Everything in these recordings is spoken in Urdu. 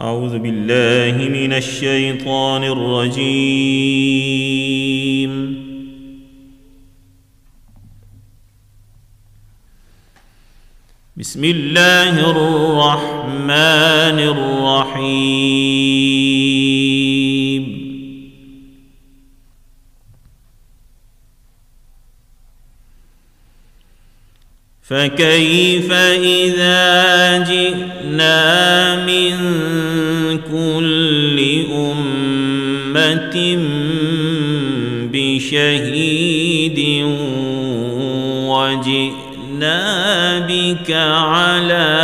أعوذ بالله من الشيطان الرجيم بسم الله الرحمن الرحيم فكيف إذا جئنا من كل أمة بشهيد وجئنا بك على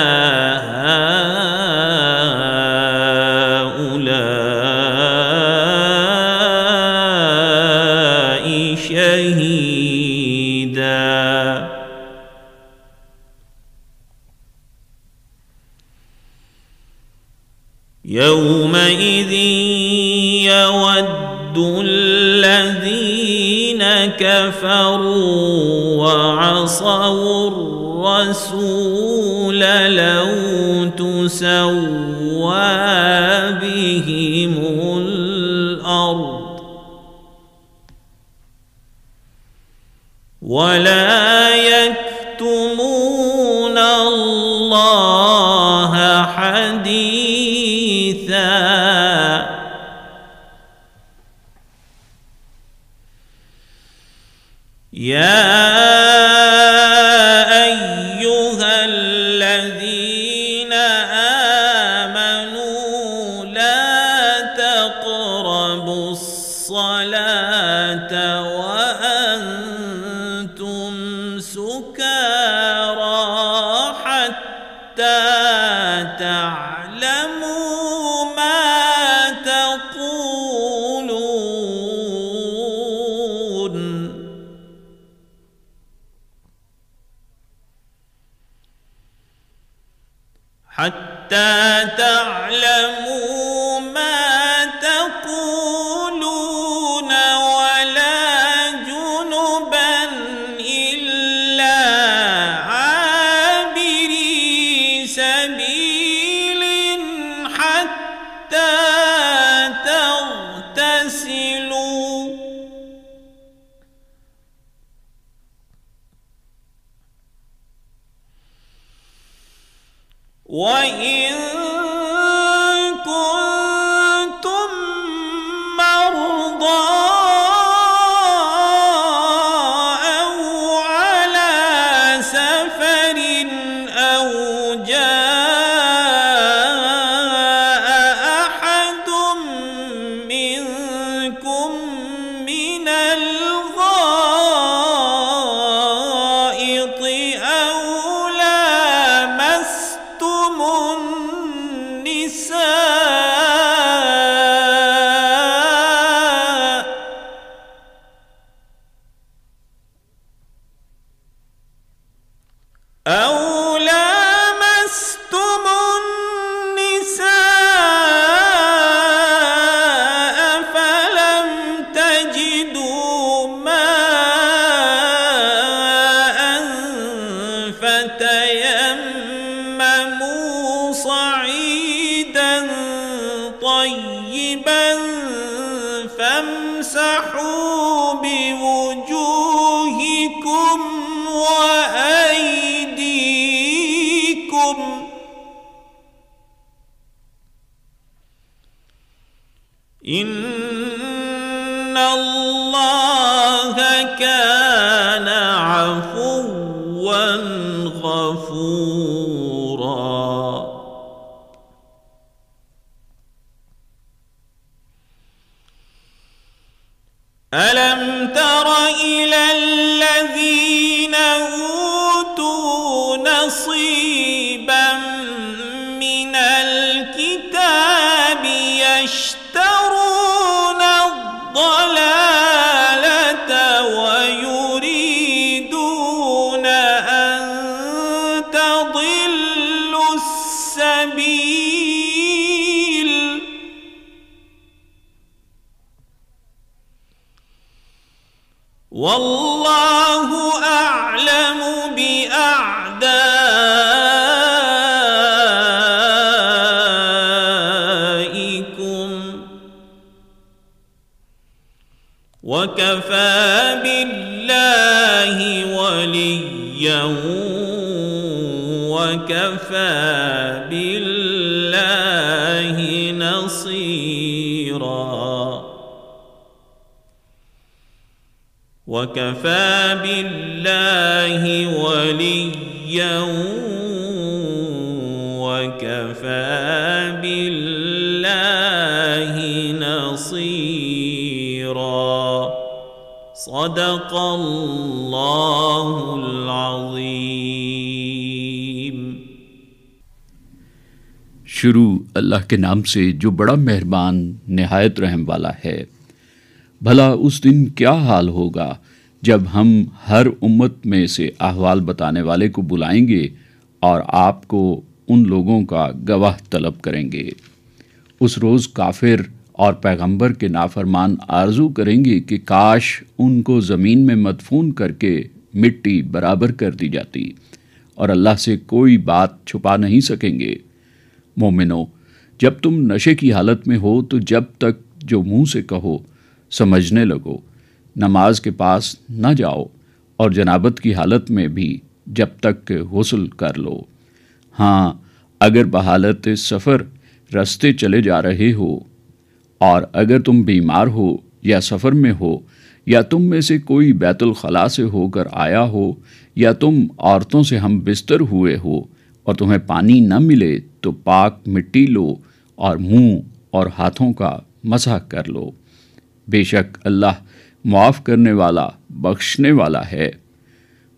عصوا الرسول لو تسوى بهم الارض ولا حتى تعلم وجوه وكفى بالله وليا وكفى بالله نصيرا وكفى بالله وليا وكفى صدق اللہ العظیم شروع اللہ کے نام سے جو بڑا مہربان نہایت رحم والا ہے بھلا اس دن کیا حال ہوگا جب ہم ہر امت میں سے احوال بتانے والے کو بلائیں گے اور آپ کو ان لوگوں کا گواہ طلب کریں گے اس روز کافر اور پیغمبر کے نافرمان آرزو کریں گے کہ کاش ان کو زمین میں مدفون کر کے مٹی برابر کر دی جاتی اور اللہ سے کوئی بات چھپا نہیں سکیں گے مومنو جب تم نشے کی حالت میں ہو تو جب تک جو منہ سے کہو سمجھنے لگو نماز کے پاس نہ جاؤ اور جنابت کی حالت میں بھی جب تک غسل کر لو ہاں اگر بحالت سفر رستے چلے جا رہے ہو اور اگر تم بیمار ہو یا سفر میں ہو یا تم میں سے کوئی بیت الخلا سے ہو کر آیا ہو یا تم عورتوں سے ہم بستر ہوئے ہو اور تمہیں پانی نہ ملے تو پاک مٹی لو اور منہ اور ہاتھوں کا مسح کر لو بے شک اللہ معاف کرنے والا بخشنے والا ہے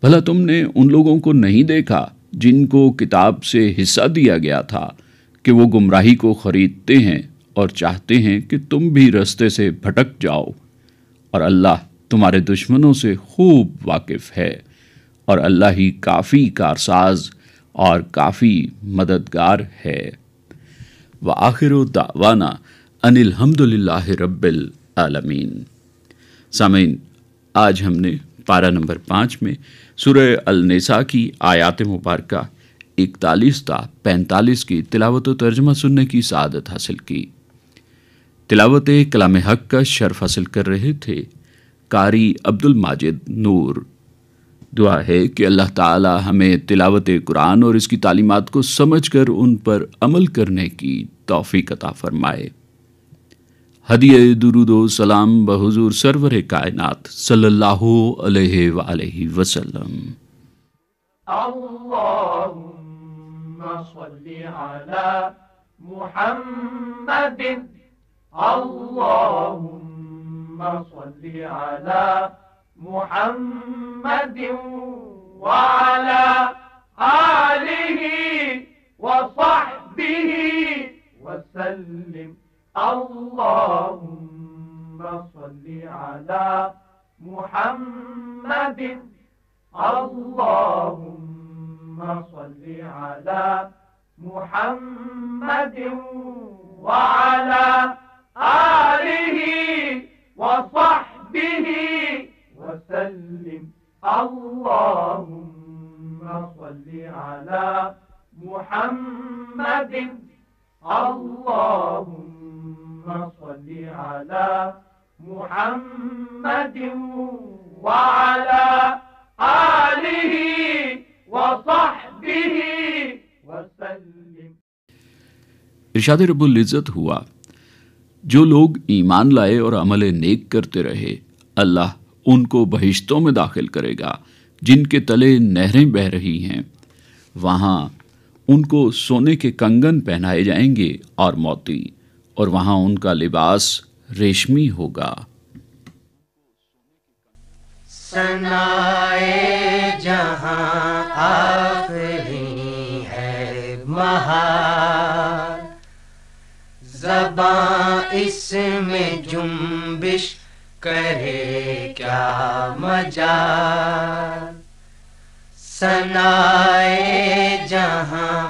بھلا تم نے ان لوگوں کو نہیں دیکھا جن کو کتاب سے حصہ دیا گیا تھا کہ وہ گمراہی کو خریدتے ہیں اور چاہتے ہیں کہ تم بھی رستے سے بھٹک جاؤ اور اللہ تمہارے دشمنوں سے خوب واقف ہے اور اللہ ہی کافی کارساز اور کافی مددگار ہے ان الحمد للہ رب العالمین سامعین آج ہم نے پارا نمبر پانچ میں سورہ النساء کی آیات مبارکہ اکتالیس تا پینتالیس کی تلاوت و ترجمہ سننے کی سعادت حاصل کی تلاوت کلام حق کا شرف حاصل کر رہے تھے قاری عبد الماجد نور دعا ہے کہ اللہ تعالی ہمیں تلاوت قرآن اور اس کی تعلیمات کو سمجھ کر ان پر عمل کرنے کی توفیق عطا فرمائے حدیث درود و سلام بحضور سرور کائنات صلی اللہ علیہ وآلہ وسلم اللہم صلی علی محمد اللهم صل على محمد وعلى آله وصحبه وسلم اللهم صل على محمد اللهم صل على محمد وعلى آله وصحبه وسلم اللهم صل على محمد اللهم صل على محمد وعلى آله وصحبه وسلم ارشاد رب العزت ہوا جو لوگ ایمان لائے اور عمل نیک کرتے رہے اللہ ان کو بہشتوں میں داخل کرے گا جن کے تلے نہریں بہہ رہی ہیں وہاں ان کو سونے کے کنگن پہنائے جائیں گے اور موتی اور وہاں ان کا لباس ریشمی ہوگا جہاں ہے اس میں جنبش کرے کیا مجال سنا جہاں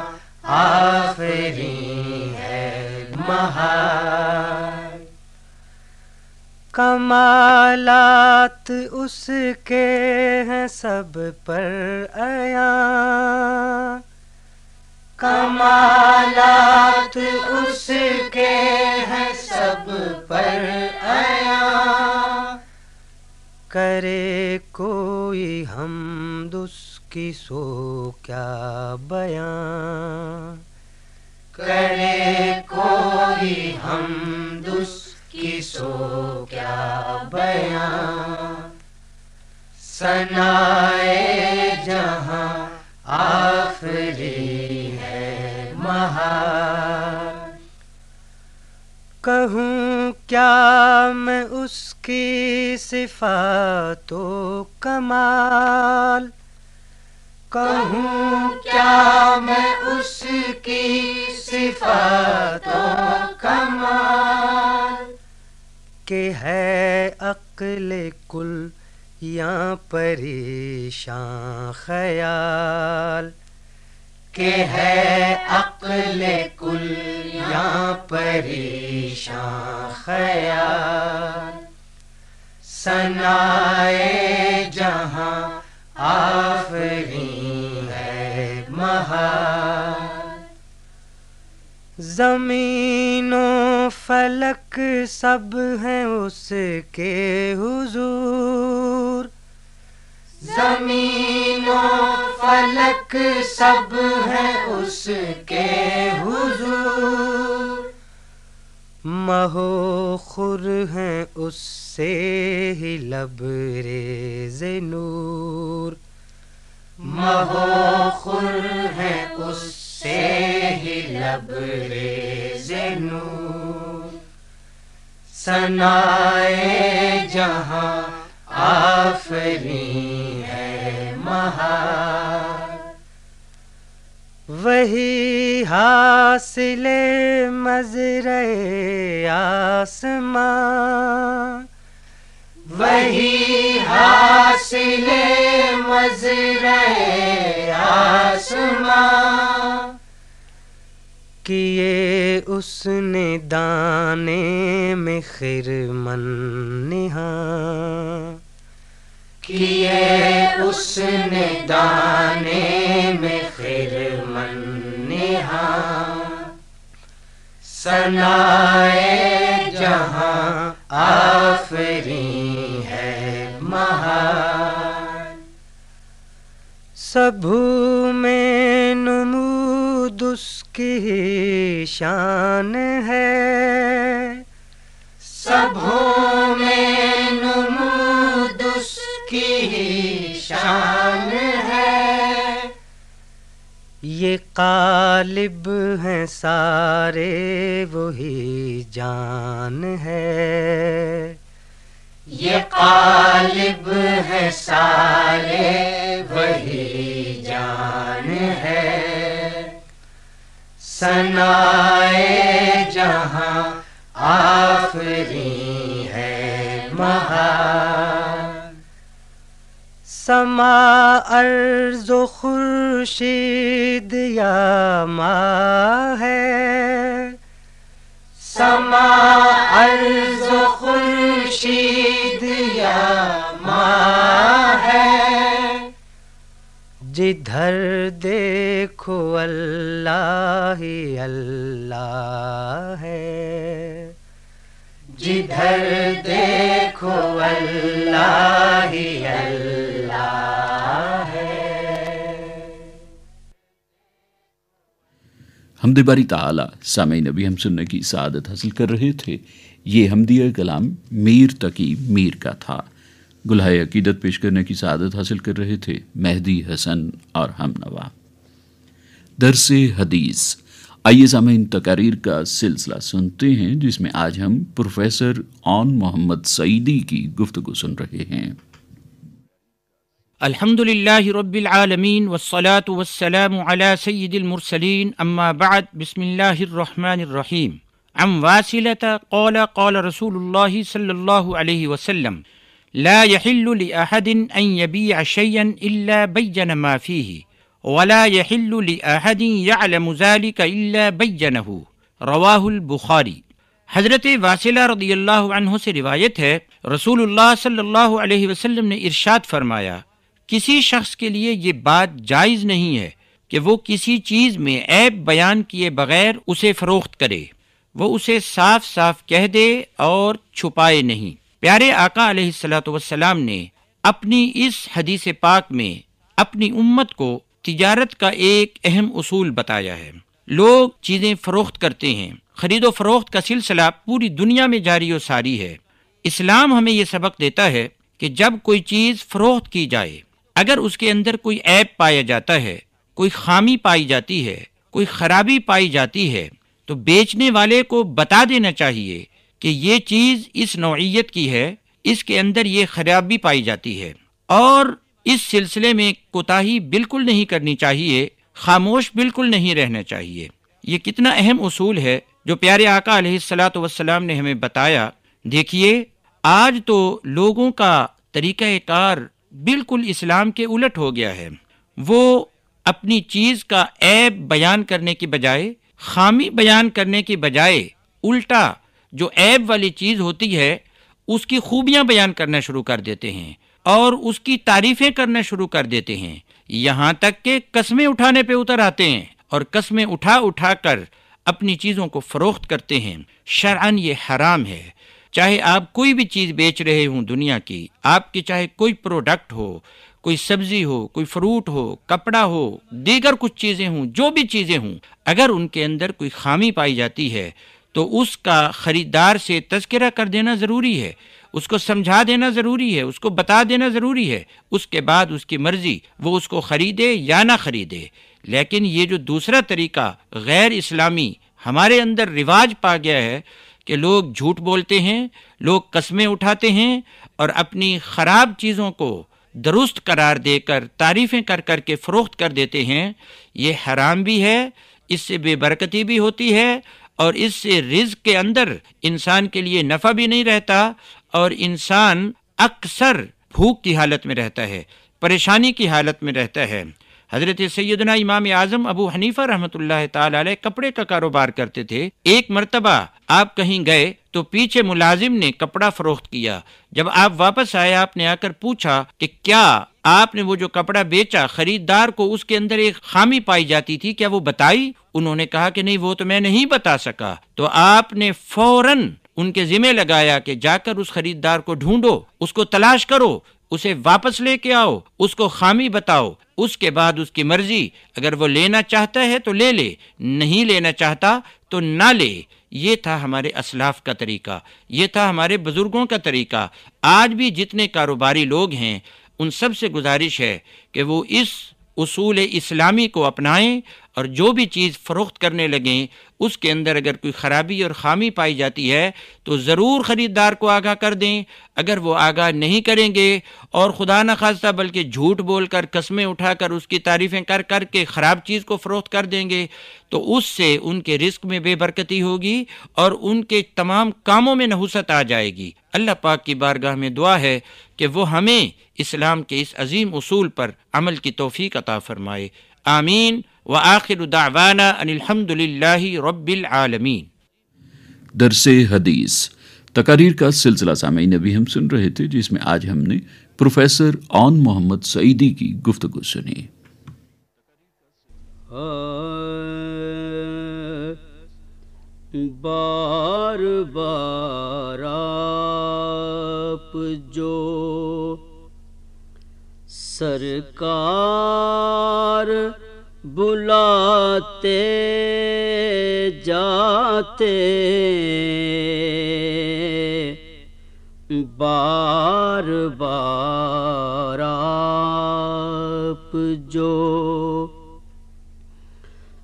آفری ہے مہار کمالات اس کے ہیں سب پر آیا کمالات اس کے ہیں سب پر آیا کرے کوئی ہم دس کی سو کیا بیان کرے کوئی ہم دس کی سو کیا بیان سنائے جہاں آ کہوں کیا میں اس کی صفات کمال کہوں کیا میں اس کی صفات کمال کہ ہے عقل کل یا پریشان خیال ہے عقل کل یا خیال سنا جہاں آفری ہے مہا زمین و فلک سب ہیں اس کے حضور زمین و فلک سب ہے اس کے حضور مہو خر ہیں اس سے ہی لب ریز نور مہو خر ہیں اس سے ہی لب ریز نور سنائے جہاں آفرین وہی حاصل مزر آسماں وہی حاصل مزر آسماں کیے اس نے دانے میں خرمن نہاں کیے اس نے دانے میں خیر من سنا جہاں آفری ہے مہا سبھو میں نمود اس کی شان ہے سبھوں میں شان ہے یہ قالب ہیں سارے وہی جان ہے یہ قالب ہے سارے وہی جان ہے سنا جہاں آفری ہے مہا سما ارض و خورشید یا ماں ہے سما ارض و خورشید یا ماں ہے جدھر دیکھو اللہ ہی اللہ ہے جدھر دیکھو اللہ ہی اللہ حمد باری تعالی سامع نبی ہم سننے کی سعادت حاصل کر رہے تھے یہ حمدیہ کلام میر تقی میر کا تھا گلہائے عقیدت پیش کرنے کی سعادت حاصل کر رہے تھے مہدی حسن اور ہم نوا درس حدیث آئیے سامعین تقاریر کا سلسلہ سنتے ہیں جس میں آج ہم پروفیسر آن محمد سعیدی کی گفتگو سن رہے ہیں الحمد لله رب العالمين والصلاة والسلام على سيد المرسلين أما بعد بسم الله الرحمن الرحيم عن واسلة قال قال رسول الله صلى الله عليه وسلم لا يحل لأحد أن يبيع شيئا إلا بين ما فيه ولا يحل لأحد يعلم ذلك إلا بينه رواه البخاري حضرت واسلة رضی اللہ عنہ سے روایت ہے رسول اللہ صلی اللہ علیہ وسلم نے ارشاد فرمایا کسی شخص کے لیے یہ بات جائز نہیں ہے کہ وہ کسی چیز میں عیب بیان کیے بغیر اسے فروخت کرے وہ اسے صاف صاف کہہ دے اور چھپائے نہیں پیارے آقا علیہ السلاۃ وسلام نے اپنی اس حدیث پاک میں اپنی امت کو تجارت کا ایک اہم اصول بتایا ہے لوگ چیزیں فروخت کرتے ہیں خرید و فروخت کا سلسلہ پوری دنیا میں جاری و ساری ہے اسلام ہمیں یہ سبق دیتا ہے کہ جب کوئی چیز فروخت کی جائے اگر اس کے اندر کوئی ایپ پایا جاتا ہے کوئی خامی پائی جاتی ہے کوئی خرابی پائی جاتی ہے تو بیچنے والے کو بتا دینا چاہیے کہ یہ چیز اس نوعیت کی ہے اس کے اندر یہ خرابی پائی جاتی ہے اور اس سلسلے میں کوتاہی بالکل نہیں کرنی چاہیے خاموش بالکل نہیں رہنا چاہیے یہ کتنا اہم اصول ہے جو پیارے آقا علیہ السلاۃ وسلام نے ہمیں بتایا دیکھیے آج تو لوگوں کا طریقہ کار بالکل اسلام کے الٹ ہو گیا ہے وہ اپنی چیز کا عیب بیان کرنے کی بجائے خامی بیان کرنے کی بجائے الٹا جو عیب والی چیز ہوتی ہے اس کی خوبیاں بیان کرنا شروع کر دیتے ہیں اور اس کی تعریفیں کرنا شروع کر دیتے ہیں یہاں تک کہ قسمیں اٹھانے پہ اتر آتے ہیں اور قسمیں اٹھا اٹھا کر اپنی چیزوں کو فروخت کرتے ہیں شرعن یہ حرام ہے چاہے آپ کوئی بھی چیز بیچ رہے ہوں دنیا کی آپ کی چاہے کوئی پروڈکٹ ہو کوئی سبزی ہو کوئی فروٹ ہو کپڑا ہو دیگر کچھ چیزیں ہوں جو بھی چیزیں ہوں اگر ان کے اندر کوئی خامی پائی جاتی ہے تو اس کا خریدار سے تذکرہ کر دینا ضروری ہے اس کو سمجھا دینا ضروری ہے اس کو بتا دینا ضروری ہے اس کے بعد اس کی مرضی وہ اس کو خریدے یا نہ خریدے لیکن یہ جو دوسرا طریقہ غیر اسلامی ہمارے اندر رواج پا گیا ہے کہ لوگ جھوٹ بولتے ہیں لوگ قسمیں اٹھاتے ہیں اور اپنی خراب چیزوں کو درست قرار دے کر تعریفیں کر کر کے فروخت کر دیتے ہیں یہ حرام بھی ہے اس سے بے برکتی بھی ہوتی ہے اور اس سے رزق کے اندر انسان کے لیے نفع بھی نہیں رہتا اور انسان اکثر بھوک کی حالت میں رہتا ہے پریشانی کی حالت میں رہتا ہے حضرت سیدنا امام اعظم ابو حنیفہ رحمت اللہ تعالی علیہ کپڑے کا کاروبار کرتے تھے ایک مرتبہ آپ کہیں گئے تو پیچھے ملازم نے کپڑا فروخت کیا جب آپ واپس آئے آپ نے آ کر پوچھا کہ کیا آپ نے وہ جو کپڑا بیچا خریدار کو اس کے اندر ایک خامی پائی جاتی تھی کیا وہ بتائی انہوں نے کہا کہ نہیں وہ تو میں نہیں بتا سکا تو آپ نے فوراً ان کے ذمہ لگایا کہ جا کر اس خریدار کو ڈھونڈو اس کو تلاش کرو اسے واپس لے کے آؤ اس کو خامی بتاؤ اس کے بعد اس کی مرضی اگر وہ لینا چاہتا ہے تو لے لے نہیں لینا چاہتا تو نہ لے یہ تھا ہمارے اسلاف کا طریقہ یہ تھا ہمارے بزرگوں کا طریقہ آج بھی جتنے کاروباری لوگ ہیں ان سب سے گزارش ہے کہ وہ اس اصول اسلامی کو اپنائیں اور جو بھی چیز فروخت کرنے لگیں اس کے اندر اگر کوئی خرابی اور خامی پائی جاتی ہے تو ضرور خریدار کو آگاہ کر دیں اگر وہ آگاہ نہیں کریں گے اور خدا نخواستہ بلکہ جھوٹ بول کر قسمیں اٹھا کر اس کی تعریفیں کر کر کے خراب چیز کو فروخت کر دیں گے تو اس سے ان کے رزق میں بے برکتی ہوگی اور ان کے تمام کاموں میں نحوست آ جائے گی اللہ پاک کی بارگاہ میں دعا ہے کہ وہ ہمیں اسلام کے اس عظیم اصول پر عمل کی توفیق عطا فرمائے آمین آخر رب العالمین درس حدیث تقریر کا سلسلہ سامعین ابھی ہم سن رہے تھے جس میں آج ہم نے پروفیسر آن محمد سعیدی کی گفتگو سنی بار بار جو سرکار بلاتے جاتے بار بار آپ جو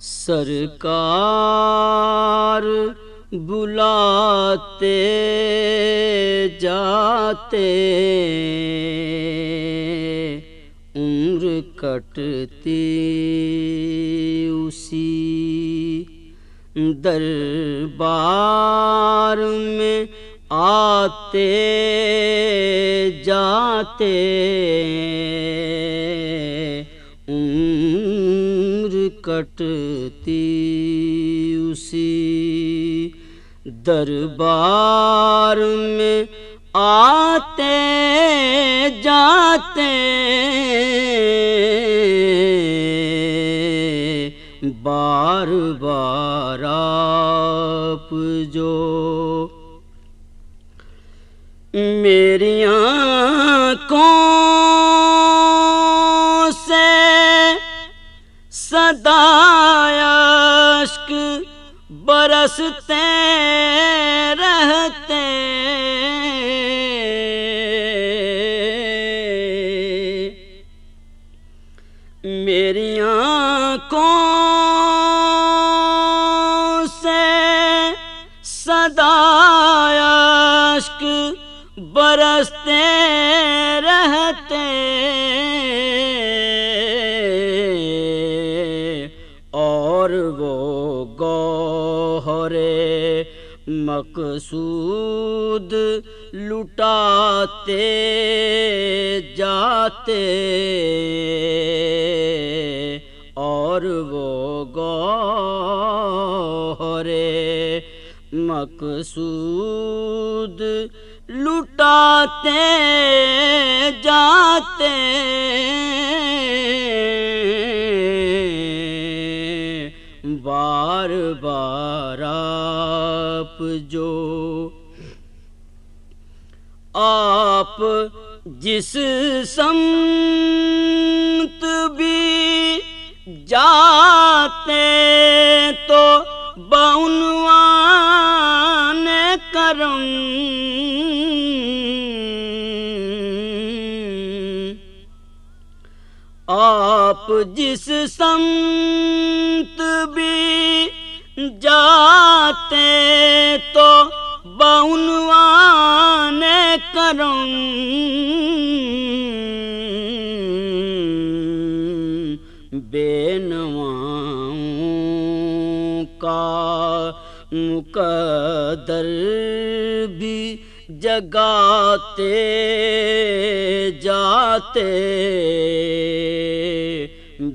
سرکار بلاتے جاتے کٹتے اسی دربار میں آتے جاتے عمر کٹتی اسی دربار میں آتے جاتے بار بار آپ جو میری آنکھوں سے صدا عشق برستے رہتے رستے رہتے اور وہ گوہرے مقصود لٹاتے جاتے اور وہ گوہرے مقصود جاتے بار بار آپ جو آپ جس سمت بھی جاتے تو بنو آپ جس سمت بھی جاتے تو بعنوان کرم بے بینوان کا مقدر بھی جگاتے جاتے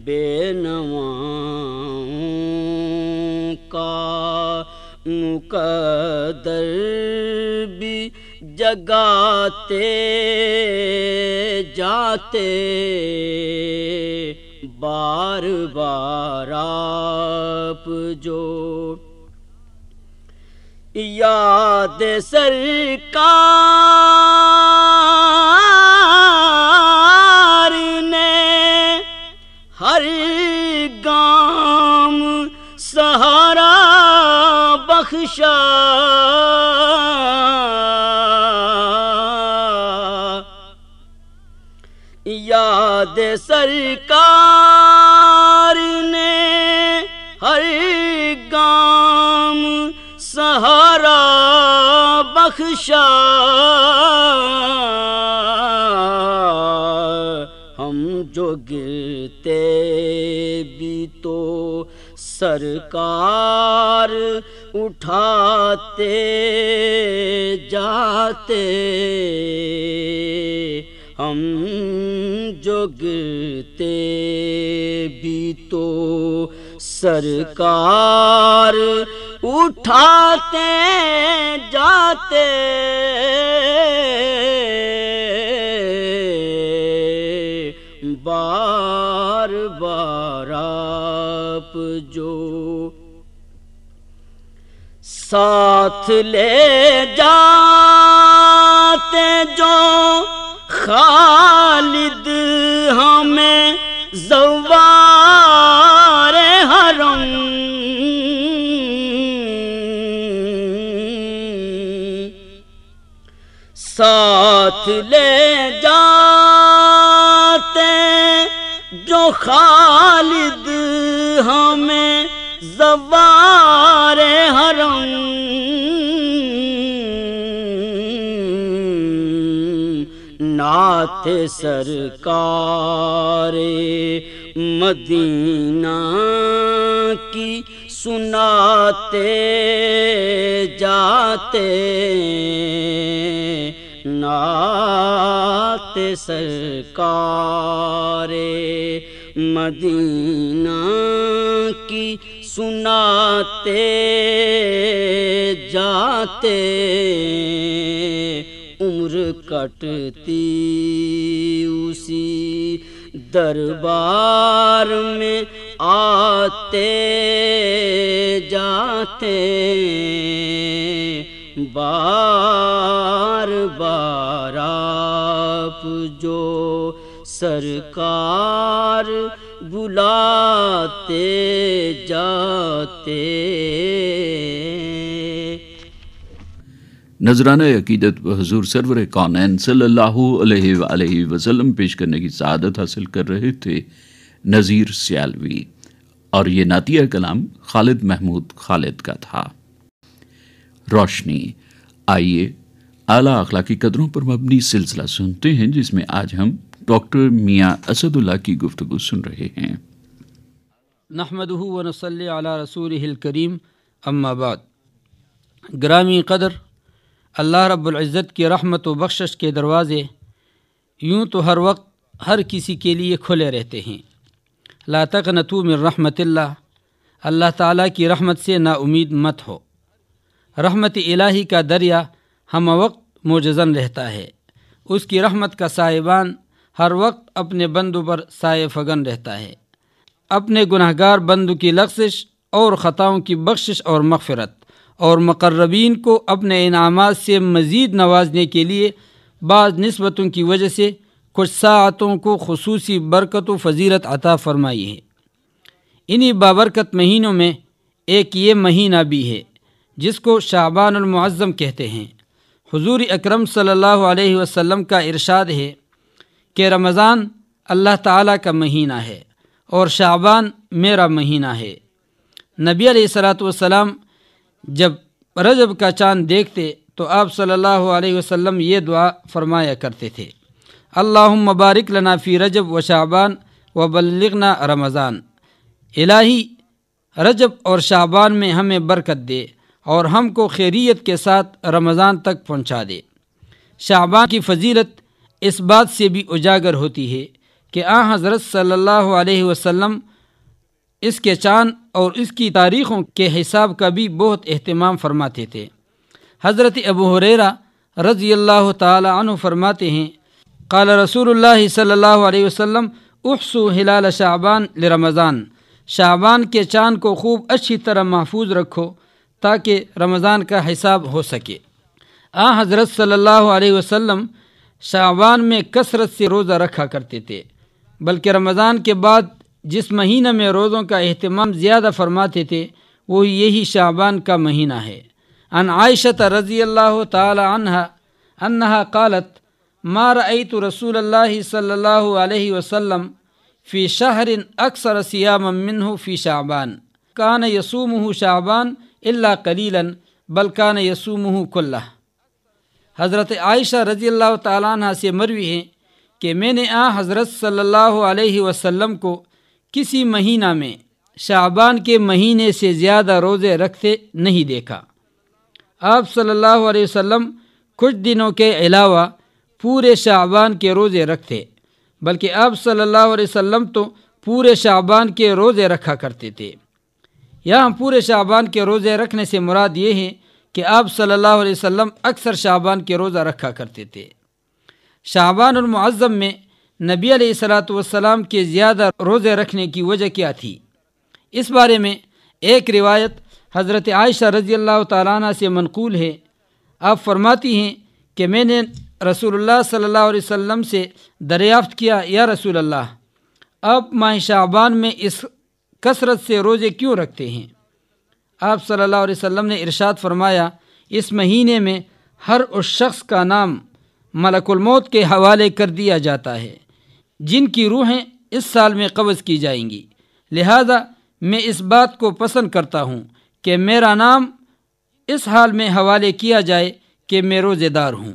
بے نواں کا مقدر بھی جگاتے جاتے بار بار آپ جو یاد سرکار نے ہر گام سہارا بخشا یاد سرکار نے سہارا بخشا ہم جو گرتے بھی تو سرکار اٹھاتے جاتے ہم جو گرتے بھی تو سرکار اٹھاتے جاتے بار بار آپ جو ساتھ لے جاتے جو خالد ساتھ لے جاتے جو خالد ہمیں زوار حرم نات سرکار مدینہ کی سناتے جاتے نعت سرکار مدینہ کی سناتے جاتے عمر کٹتی اسی دربار میں آتے جاتے بار بار آپ جو سرکار بلاتے جاتے نذرانہ عقیدت حضور سرور کونین صلی اللہ علیہ وآلہ وسلم پیش کرنے کی سعادت حاصل کر رہے تھے نذیر سیالوی اور یہ نعتیہ کلام خالد محمود خالد کا تھا روشنی آئیے اعلیٰ اخلاقی قدروں پر مبنی سلسلہ سنتے ہیں جس میں آج ہم ڈاکٹر میاں اسد اللہ کی گفتگو سن رہے ہیں نحمد و نصلی علی رسول کریم اما بعد گرامی قدر اللہ رب العزت کی رحمت و بخشش کے دروازے یوں تو ہر وقت ہر کسی کے لیے کھلے رہتے ہیں لا تقنت میں رحمت اللہ اللہ تعالیٰ کی رحمت سے نا امید مت ہو رحمت الہی کا دریا ہم وقت موجزن رہتا ہے اس کی رحمت کا سائبان ہر وقت اپنے بندو پر سائے فگن رہتا ہے اپنے گناہ گار بندو کی لغزش اور خطاؤں کی بخشش اور مغفرت اور مقربین کو اپنے انعامات سے مزید نوازنے کے لیے بعض نسبتوں کی وجہ سے کچھ ساعتوں کو خصوصی برکت و فضیلت عطا فرمائی ہے انہی بابرکت مہینوں میں ایک یہ مہینہ بھی ہے جس کو شعبان المعظم کہتے ہیں حضور اکرم صلی اللہ علیہ وسلم کا ارشاد ہے کہ رمضان اللہ تعالیٰ کا مہینہ ہے اور شعبان میرا مہینہ ہے نبی علیہ صلاۃ والسلام جب رجب کا چاند دیکھتے تو آپ صلی اللہ علیہ وسلم یہ دعا فرمایا کرتے تھے اللہ مبارک لنا فی رجب و شعبان و بلغنا رمضان الہی رجب اور شعبان میں ہمیں برکت دے اور ہم کو خیریت کے ساتھ رمضان تک پہنچا دے شعبان کی فضیلت اس بات سے بھی اجاگر ہوتی ہے کہ آ حضرت صلی اللہ علیہ وسلم اس کے چاند اور اس کی تاریخوں کے حساب کا بھی بہت اہتمام فرماتے تھے حضرت ابو حریرا رضی اللہ تعالی عنہ فرماتے ہیں قال رسول اللہ صلی اللہ علیہ وسلم احسو ہلال شعبان لرمضان شعبان کے چاند کو خوب اچھی طرح محفوظ رکھو تاکہ رمضان کا حساب ہو سکے آ حضرت صلی اللہ علیہ وسلم شعبان میں کثرت سے روزہ رکھا کرتے تھے بلکہ رمضان کے بعد جس مہینہ میں روزوں کا اہتمام زیادہ فرماتے تھے وہ یہی شعبان کا مہینہ ہے ان عائشہ رضی اللہ تعالی عنہ انہا قالت مار تو رسول اللہ صلی اللہ علیہ وسلم فی شہر اکثر فی شعبان کان یسوم شعبان اللہ کلیلن بلکان یسوم کلّہ حضرت عائشہ رضی اللہ تعالیٰ عنہ سے مروی ہے کہ میں نے آ حضرت صلی اللہ علیہ وسلم کو کسی مہینہ میں شعبان کے مہینے سے زیادہ روزے رکھتے نہیں دیکھا آپ صلی اللہ علیہ وسلم کچھ دنوں کے علاوہ پورے شعبان کے روزے رکھتے بلکہ آپ صلی اللہ علیہ وسلم تو پورے شعبان کے روزے رکھا کرتے تھے یہاں پورے شعبان کے روزے رکھنے سے مراد یہ ہے کہ آپ صلی اللہ علیہ وسلم اکثر شعبان کے روزہ رکھا کرتے تھے شعبان المعظم میں نبی علیہ السلاۃ والسلام کے زیادہ روزے رکھنے کی وجہ کیا تھی اس بارے میں ایک روایت حضرت عائشہ رضی اللہ تعالیٰ عنہ سے منقول ہے آپ فرماتی ہیں کہ میں نے رسول اللہ صلی اللہ علیہ وسلم سے دریافت کیا یا رسول اللہ آپ ماہ شعبان میں اس کثرت سے روزے کیوں رکھتے ہیں آپ صلی اللہ علیہ وسلم نے ارشاد فرمایا اس مہینے میں ہر اس شخص کا نام ملک الموت کے حوالے کر دیا جاتا ہے جن کی روحیں اس سال میں قبض کی جائیں گی لہذا میں اس بات کو پسند کرتا ہوں کہ میرا نام اس حال میں حوالے کیا جائے کہ میں روزے دار ہوں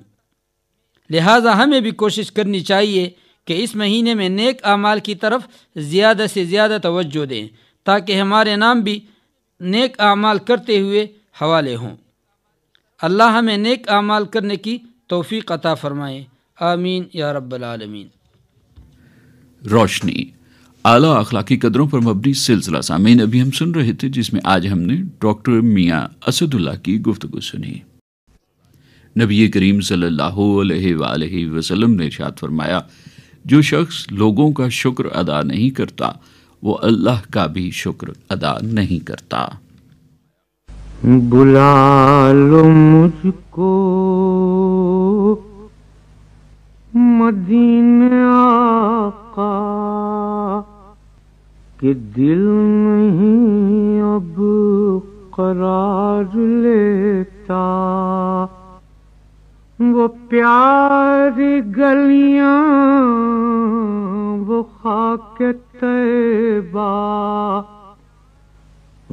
لہذا ہمیں بھی کوشش کرنی چاہیے کہ اس مہینے میں نیک اعمال کی طرف زیادہ سے زیادہ توجہ دیں تاکہ ہمارے نام بھی نیک اعمال کرتے ہوئے حوالے ہوں اللہ ہمیں نیک اعمال کرنے کی توفیق عطا فرمائے آمین یا رب العالمین روشنی اعلیٰ اخلاقی قدروں پر مبنی سلسلہ سامعین ابھی ہم سن رہے تھے جس میں آج ہم نے ڈاکٹر میاں اسد اللہ کی گفتگو سنی نبی کریم صلی اللہ علیہ وآلہ وسلم نے ارشاد فرمایا جو شخص لوگوں کا شکر ادا نہیں کرتا وہ اللہ کا بھی شکر ادا نہیں کرتا بلا لو مجھ مدینہ مدین کہ دل نہیں اب قرار لیتا وہ پیار گلیاں وہ خاک تیبا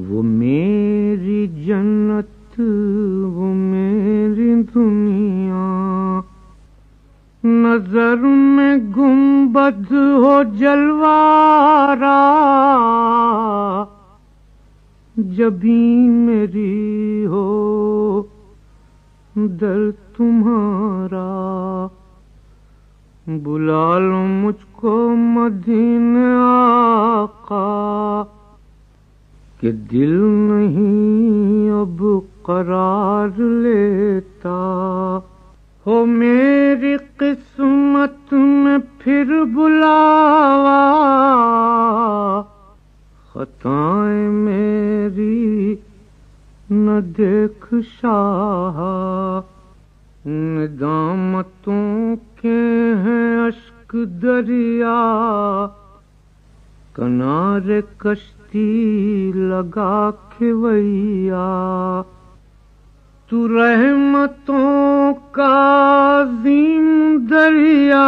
وہ میری جنت وہ میری دنیا نظر میں گنبد ہو جلوارا جبھی میری ہو در تمہارا بلا لو مجھ کو مدین آقا کہ دل نہیں اب قرار لیتا ہو میری قسمت میں پھر بلاوا خطائیں میری نہ دیکھ شاہ ندامتوں کے ہیں اشک دریا کنار کشتی لگا کے ویا تو رحمتوں کا دین دریا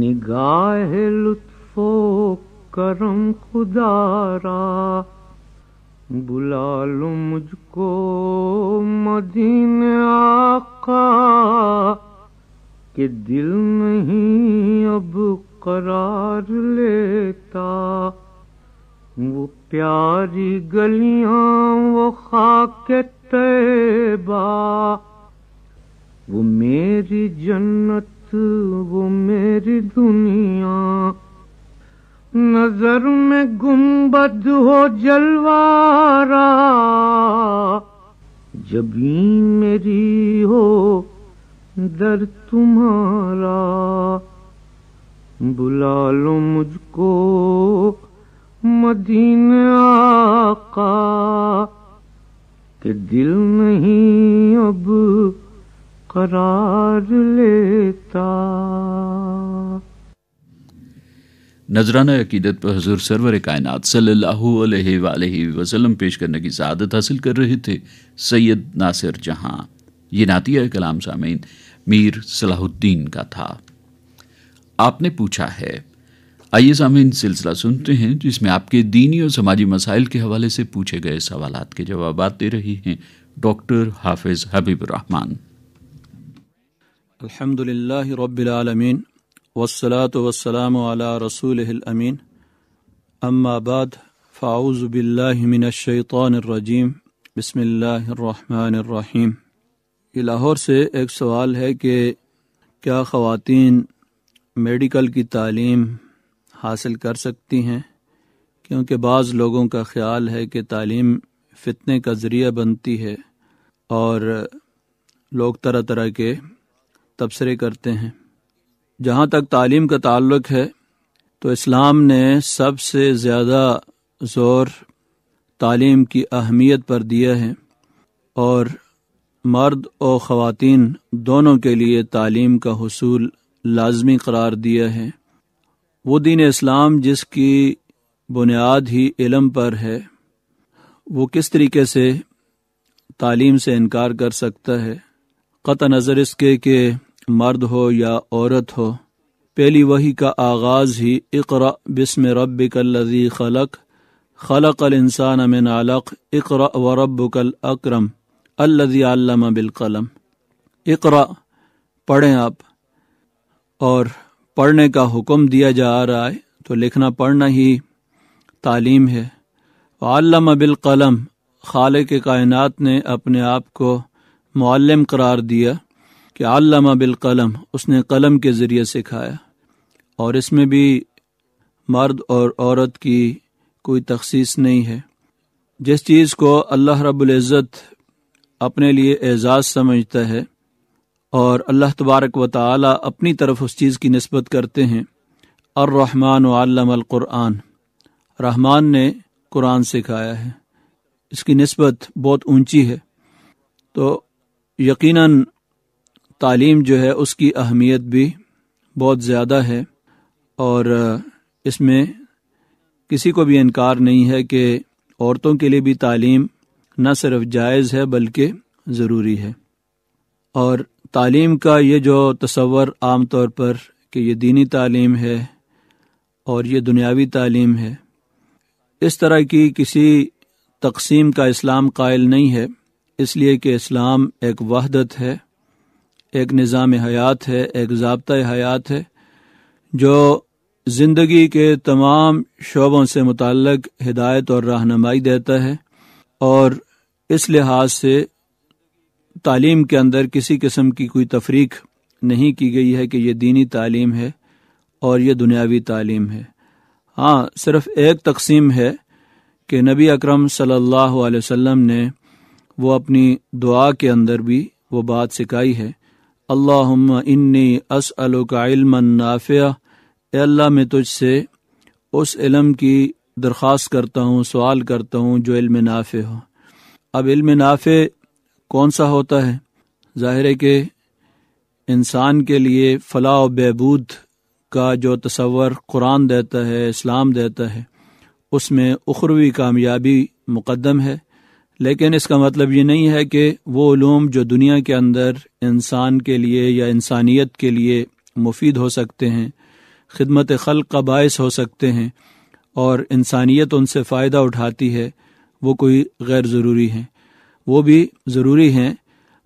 نگاہ لطف و کرم را بلا لو مجھ کو مدین آقا کہ دل نہیں اب قرار لیتا وہ پیاری گلیاں وہ خاک تیبا وہ میری جنت وہ میری دنیا نظر میں گنبد ہو جلوارا جبھی میری ہو در تمہارا بلا لو مجھ کو مدین آقا کہ دل نہیں اب قرار لیتا نظرانہ عقیدت پر حضور سرور کائنات صلی اللہ علیہ وآلہ وسلم پیش کرنے کی سعادت حاصل کر رہے تھے سید ناصر جہاں یہ ناتیہ کلام سامعین آئیے سامعین سلسلہ سنتے ہیں جس میں آپ کے دینی اور سماجی مسائل کے حوالے سے پوچھے گئے سوالات کے جوابات دے رہی ہیں ڈاکٹر حافظ حبیب الرحمن رب العالمین وسلاۃ وسلام الأمين رسول بعد فأعوذ بالله من الشیطان الرجیم بسم اللہ یہ لاہور سے ایک سوال ہے کہ کیا خواتین میڈیکل کی تعلیم حاصل کر سکتی ہیں کیونکہ بعض لوگوں کا خیال ہے کہ تعلیم فتنے کا ذریعہ بنتی ہے اور لوگ طرح طرح کے تبصرے کرتے ہیں جہاں تک تعلیم کا تعلق ہے تو اسلام نے سب سے زیادہ زور تعلیم کی اہمیت پر دیا ہے اور مرد اور خواتین دونوں کے لیے تعلیم کا حصول لازمی قرار دیا ہے وہ دین اسلام جس کی بنیاد ہی علم پر ہے وہ کس طریقے سے تعلیم سے انکار کر سکتا ہے قطع نظر اس کے کہ مرد ہو یا عورت ہو پہلی وہی کا آغاز ہی اقرا بسم رب الذی خلق خلق الانسان من علق اقرا و رب کل اکرم الزی بالقلم اقرا پڑھیں آپ اور پڑھنے کا حکم دیا جا رہا ہے تو لکھنا پڑھنا ہی تعلیم ہے علم بالقلم خالق کائنات نے اپنے آپ کو معلم قرار دیا کہ علامہ بالقلم اس نے قلم کے ذریعے سکھایا اور اس میں بھی مرد اور عورت کی کوئی تخصیص نہیں ہے جس چیز کو اللہ رب العزت اپنے لیے اعزاز سمجھتا ہے اور اللہ تبارک و تعالی اپنی طرف اس چیز کی نسبت کرتے ہیں الرحمن و علم القرآن رحمان نے قرآن سکھایا ہے اس کی نسبت بہت اونچی ہے تو یقیناً تعلیم جو ہے اس کی اہمیت بھی بہت زیادہ ہے اور اس میں کسی کو بھی انکار نہیں ہے کہ عورتوں کے لیے بھی تعلیم نہ صرف جائز ہے بلکہ ضروری ہے اور تعلیم کا یہ جو تصور عام طور پر کہ یہ دینی تعلیم ہے اور یہ دنیاوی تعلیم ہے اس طرح کی کسی تقسیم کا اسلام قائل نہیں ہے اس لیے کہ اسلام ایک وحدت ہے ایک نظام حیات ہے ایک ضابطۂ حیات ہے جو زندگی کے تمام شعبوں سے متعلق ہدایت اور رہنمائی دیتا ہے اور اس لحاظ سے تعلیم کے اندر کسی قسم کی کوئی تفریق نہیں کی گئی ہے کہ یہ دینی تعلیم ہے اور یہ دنیاوی تعلیم ہے ہاں صرف ایک تقسیم ہے کہ نبی اکرم صلی اللہ علیہ وسلم نے وہ اپنی دعا کے اندر بھی وہ بات سکھائی ہے اللہ عںّی علما نافع اے اللہ میں تجھ سے اس علم کی درخواست کرتا ہوں سوال کرتا ہوں جو علم نافع ہو اب علم نافع کون سا ہوتا ہے ظاہر ہے کہ انسان کے لیے فلاح و بہبود کا جو تصور قرآن دیتا ہے اسلام دیتا ہے اس میں اخروی کامیابی مقدم ہے لیکن اس کا مطلب یہ نہیں ہے کہ وہ علوم جو دنیا کے اندر انسان کے لیے یا انسانیت کے لیے مفید ہو سکتے ہیں خدمت خلق کا باعث ہو سکتے ہیں اور انسانیت ان سے فائدہ اٹھاتی ہے وہ کوئی غیر ضروری ہیں وہ بھی ضروری ہیں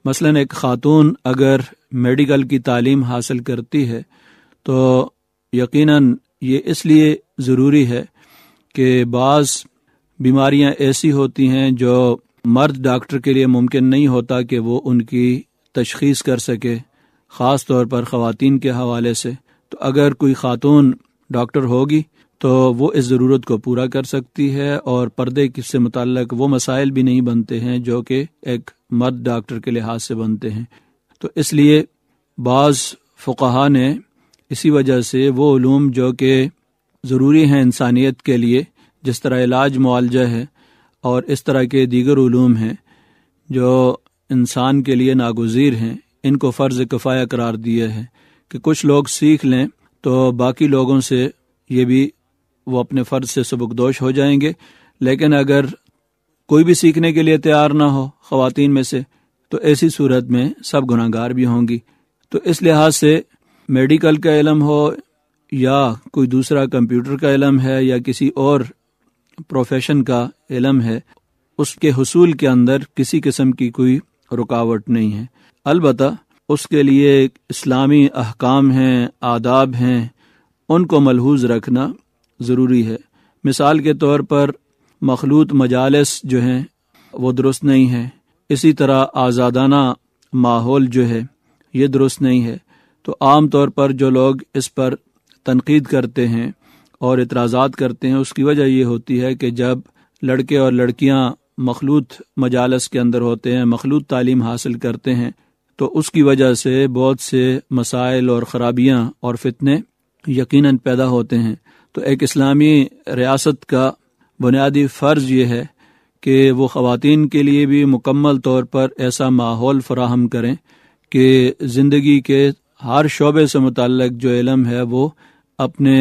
مثلا ایک خاتون اگر میڈیکل کی تعلیم حاصل کرتی ہے تو یقیناً یہ اس لیے ضروری ہے کہ بعض بیماریاں ایسی ہوتی ہیں جو مرد ڈاکٹر کے لیے ممکن نہیں ہوتا کہ وہ ان کی تشخیص کر سکے خاص طور پر خواتین کے حوالے سے تو اگر کوئی خاتون ڈاکٹر ہوگی تو وہ اس ضرورت کو پورا کر سکتی ہے اور پردے سے متعلق وہ مسائل بھی نہیں بنتے ہیں جو کہ ایک مرد ڈاکٹر کے لحاظ سے بنتے ہیں تو اس لیے بعض فقہ نے اسی وجہ سے وہ علوم جو کہ ضروری ہیں انسانیت کے لیے جس طرح علاج معالجہ ہے اور اس طرح کے دیگر علوم ہیں جو انسان کے لیے ناگزیر ہیں ان کو فرض کفایہ قرار دیا ہے کہ کچھ لوگ سیکھ لیں تو باقی لوگوں سے یہ بھی وہ اپنے فرض سے سبکدوش ہو جائیں گے لیکن اگر کوئی بھی سیکھنے کے لیے تیار نہ ہو خواتین میں سے تو ایسی صورت میں سب گناہ گار بھی ہوں گی تو اس لحاظ سے میڈیکل کا علم ہو یا کوئی دوسرا کمپیوٹر کا علم ہے یا کسی اور پروفیشن کا علم ہے اس کے حصول کے اندر کسی قسم کی کوئی رکاوٹ نہیں ہے البتہ اس کے لیے اسلامی احکام ہیں آداب ہیں ان کو ملحوظ رکھنا ضروری ہے مثال کے طور پر مخلوط مجالس جو ہیں وہ درست نہیں ہیں اسی طرح آزادانہ ماحول جو ہے یہ درست نہیں ہے تو عام طور پر جو لوگ اس پر تنقید کرتے ہیں اور اعتراضات کرتے ہیں اس کی وجہ یہ ہوتی ہے کہ جب لڑکے اور لڑکیاں مخلوط مجالس کے اندر ہوتے ہیں مخلوط تعلیم حاصل کرتے ہیں تو اس کی وجہ سے بہت سے مسائل اور خرابیاں اور فتنے یقیناً پیدا ہوتے ہیں تو ایک اسلامی ریاست کا بنیادی فرض یہ ہے کہ وہ خواتین کے لیے بھی مکمل طور پر ایسا ماحول فراہم کریں کہ زندگی کے ہر شعبے سے متعلق جو علم ہے وہ اپنے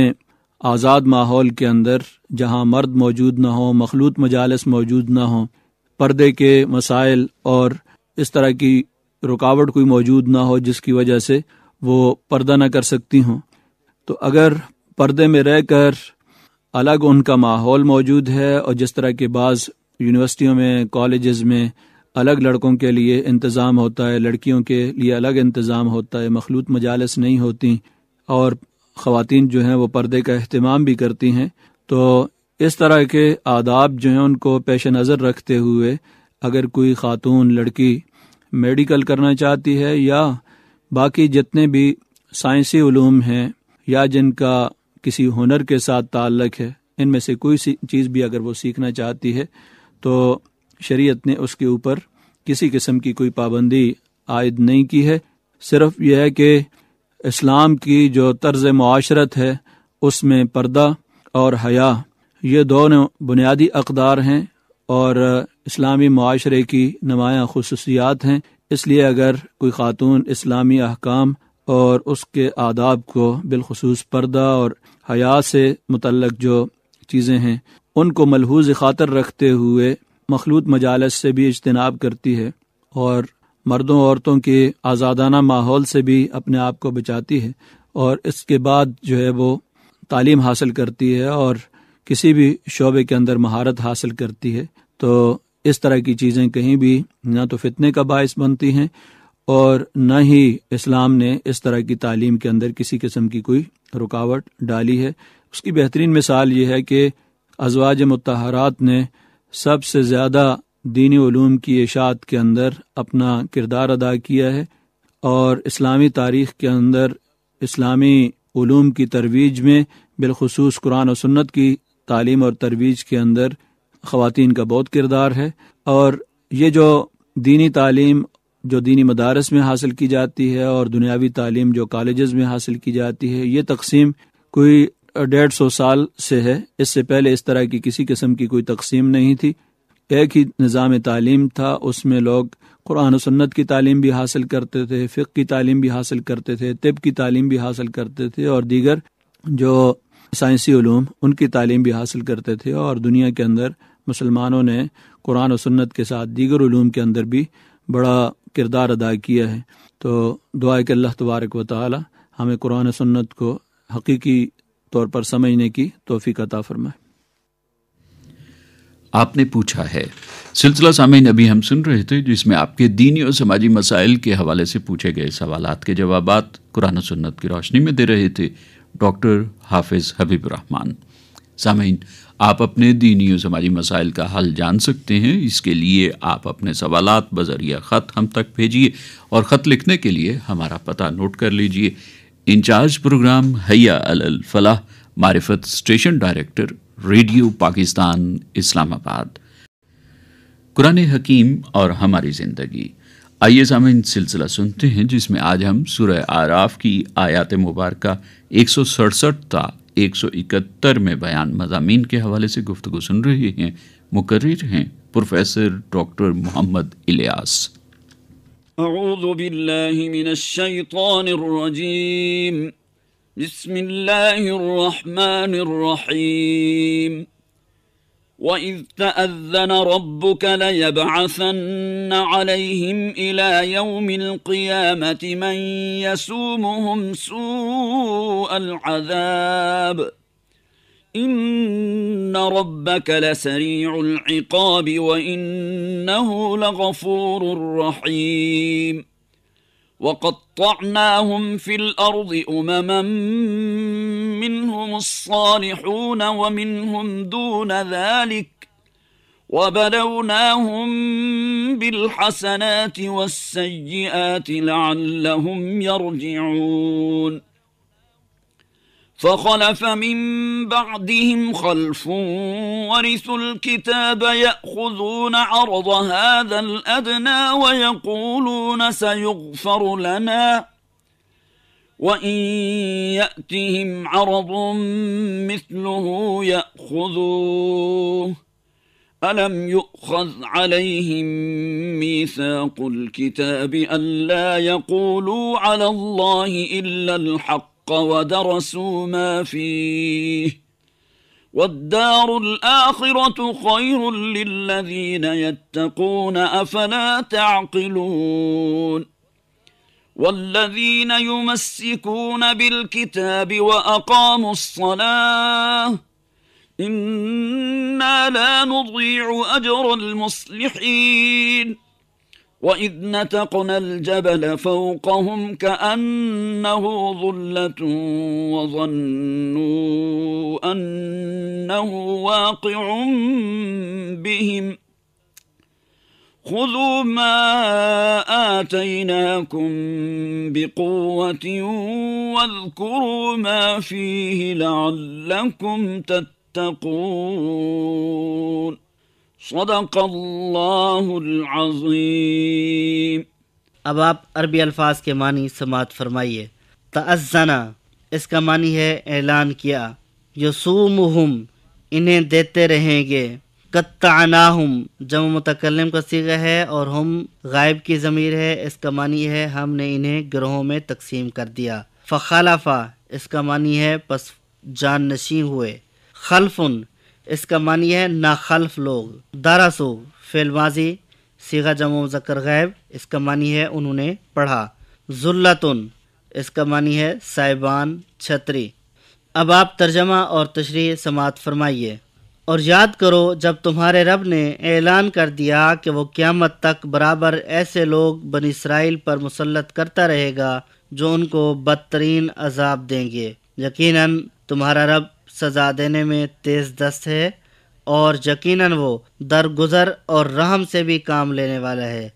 آزاد ماحول کے اندر جہاں مرد موجود نہ ہوں مخلوط مجالس موجود نہ ہوں پردے کے مسائل اور اس طرح کی رکاوٹ کوئی موجود نہ ہو جس کی وجہ سے وہ پردہ نہ کر سکتی ہوں تو اگر پردے میں رہ کر الگ ان کا ماحول موجود ہے اور جس طرح کے بعض یونیورسٹیوں میں کالجز میں الگ لڑکوں کے لیے انتظام ہوتا ہے لڑکیوں کے لیے الگ انتظام ہوتا ہے مخلوط مجالس نہیں ہوتی اور خواتین جو ہیں وہ پردے کا اہتمام بھی کرتی ہیں تو اس طرح کے آداب جو ہیں ان کو پیش نظر رکھتے ہوئے اگر کوئی خاتون لڑکی میڈیکل کرنا چاہتی ہے یا باقی جتنے بھی سائنسی علوم ہیں یا جن کا کسی ہنر کے ساتھ تعلق ہے ان میں سے کوئی چیز بھی اگر وہ سیکھنا چاہتی ہے تو شریعت نے اس کے اوپر کسی قسم کی کوئی پابندی عائد نہیں کی ہے صرف یہ ہے کہ اسلام کی جو طرز معاشرت ہے اس میں پردہ اور حیا یہ دونوں بنیادی اقدار ہیں اور اسلامی معاشرے کی نمایاں خصوصیات ہیں اس لیے اگر کوئی خاتون اسلامی احکام اور اس کے آداب کو بالخصوص پردہ اور حیا سے متعلق جو چیزیں ہیں ان کو ملحوظ خاطر رکھتے ہوئے مخلوط مجالس سے بھی اجتناب کرتی ہے اور مردوں عورتوں کے آزادانہ ماحول سے بھی اپنے آپ کو بچاتی ہے اور اس کے بعد جو ہے وہ تعلیم حاصل کرتی ہے اور کسی بھی شعبے کے اندر مہارت حاصل کرتی ہے تو اس طرح کی چیزیں کہیں بھی نہ تو فتنے کا باعث بنتی ہیں اور نہ ہی اسلام نے اس طرح کی تعلیم کے اندر کسی قسم کی کوئی رکاوٹ ڈالی ہے اس کی بہترین مثال یہ ہے کہ ازواج متحرات نے سب سے زیادہ دینی علوم کی اشاعت کے اندر اپنا کردار ادا کیا ہے اور اسلامی تاریخ کے اندر اسلامی علوم کی ترویج میں بالخصوص قرآن و سنت کی تعلیم اور ترویج کے اندر خواتین کا بہت کردار ہے اور یہ جو دینی تعلیم جو دینی مدارس میں حاصل کی جاتی ہے اور دنیاوی تعلیم جو کالجز میں حاصل کی جاتی ہے یہ تقسیم کوئی ڈیڑھ سو سال سے ہے اس سے پہلے اس طرح کی کسی قسم کی کوئی تقسیم نہیں تھی ایک ہی نظام تعلیم تھا اس میں لوگ قرآن و سنت کی تعلیم بھی حاصل کرتے تھے فق کی تعلیم بھی حاصل کرتے تھے طب کی تعلیم بھی حاصل کرتے تھے اور دیگر جو سائنسی علوم ان کی تعلیم بھی حاصل کرتے تھے اور دنیا کے اندر مسلمانوں نے قرآن و سنت کے ساتھ دیگر علوم کے اندر بھی بڑا کردار ادا کیا ہے تو دعا کے اللہ تبارک و تعالی ہمیں قرآن و سنت کو حقیقی طور پر سمجھنے کی توفیق عطا فرمائے آپ نے پوچھا ہے سلسلہ سامعین ابھی ہم سن رہے تھے جس میں آپ کے دینی اور سماجی مسائل کے حوالے سے پوچھے گئے سوالات کے جوابات قرآن سنت کی روشنی میں دے رہے تھے ڈاکٹر حافظ حبیب الرحمٰن سامعین آپ اپنے دینی و سماجی مسائل کا حل جان سکتے ہیں اس کے لیے آپ اپنے سوالات بذریعہ خط ہم تک بھیجیے اور خط لکھنے کے لیے ہمارا پتہ نوٹ کر لیجیے انچارج پروگرام حیا الفلاح معرفت station director radio Pakistan Islamabad Quran حکیم اور ہماری زندگی آئیے سامعین سلسلہ سنتے ہیں جس میں آج ہم سورہ آراف کی آیات مبارکہ ایک سو سڑسٹھ تا ایک سو اکہتر میں بیان مضامین کے حوالے سے گفتگو سن رہے ہیں مقرر ہیں پروفیسر ڈاکٹر محمد الیاس بسم الله الرحمن الرحيم وإذ تأذن ربك ليبعثن عليهم إلى يوم القيامة من يسومهم سوء العذاب إن ربك لسريع العقاب وإنه لغفور رحيم وقطعناهم في الأرض أمما منهم الصالحون ومنهم دون ذلك وبلوناهم بالحسنات والسيئات لعلهم يرجعون فخلف من بعدهم خلف ورثوا الكتاب يأخذون عرض هذا الأدنى ويقولون سيغفر لنا وإن يأتهم عرض مثله يأخذوه ألم يؤخذ عليهم ميثاق الكتاب ألا يقولوا على الله إلا الحق الحق ودرسوا ما فيه والدار الآخرة خير للذين يتقون أفلا تعقلون والذين يمسكون بالكتاب وأقاموا الصلاة إنا لا نضيع أجر المصلحين وإذ نتقنا الجبل فوقهم كأنه ظلة وظنوا أنه واقع بهم خذوا ما آتيناكم بقوة واذكروا ما فيه لعلكم تتقون صدق اللہ العظیم اب آپ عربی الفاظ کے معنی سماعت فرمائیے تعزنا اس کا معنی ہے اعلان کیا یسومہم ہم انہیں دیتے رہیں گے کتانا ہم جمع متکلم کا سیغ ہے اور ہم غائب کی ضمیر ہے اس کا معنی ہے ہم نے انہیں گروہوں میں تقسیم کر دیا فخالفہ اس کا معنی ہے پس جان نشیں ہوئے خلفن اس کا معنی ہے ناخلف لوگ داراسو ماضی سیگا جمع ذکر غیب اس کا معنی ہے انہوں نے پڑھا ذلتن اس کا معنی ہے صاحبان چھتری اب آپ ترجمہ اور تشریح سماعت فرمائیے اور یاد کرو جب تمہارے رب نے اعلان کر دیا کہ وہ قیامت تک برابر ایسے لوگ بن اسرائیل پر مسلط کرتا رہے گا جو ان کو بدترین عذاب دیں گے یقیناً تمہارا رب سزا دینے میں تیز دست ہے اور یقیناً وہ درگزر اور رحم سے بھی کام لینے والا ہے